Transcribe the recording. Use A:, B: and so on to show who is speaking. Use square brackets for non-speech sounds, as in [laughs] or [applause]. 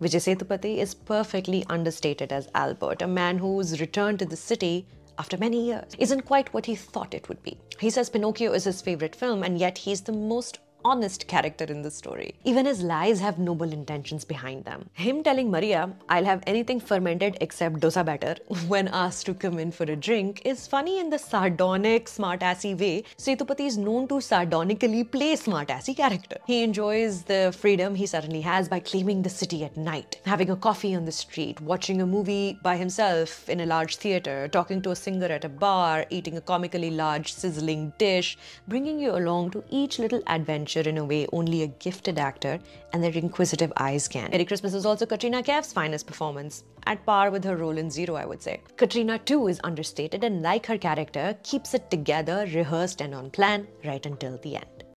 A: Vijay Sethupathi is perfectly understated as Albert, a man who's returned to the city after many years, isn't quite what he thought it would be. He says Pinocchio is his favorite film and yet he's the most honest character in the story. Even his lies have noble intentions behind them. Him telling Maria, I'll have anything fermented except dosa batter [laughs] when asked to come in for a drink is funny in the sardonic, smartassy way Setupati is known to sardonically play smartassy character. He enjoys the freedom he suddenly has by claiming the city at night, having a coffee on the street, watching a movie by himself in a large theater, talking to a singer at a bar, eating a comically large sizzling dish, bringing you along to each little adventure adventure in a way only a gifted actor and their inquisitive eyes can. Merry Christmas is also Katrina Kaif's finest performance, at par with her role in Zero, I would say. Katrina too is understated and like her character, keeps it together, rehearsed and on plan, right until the end.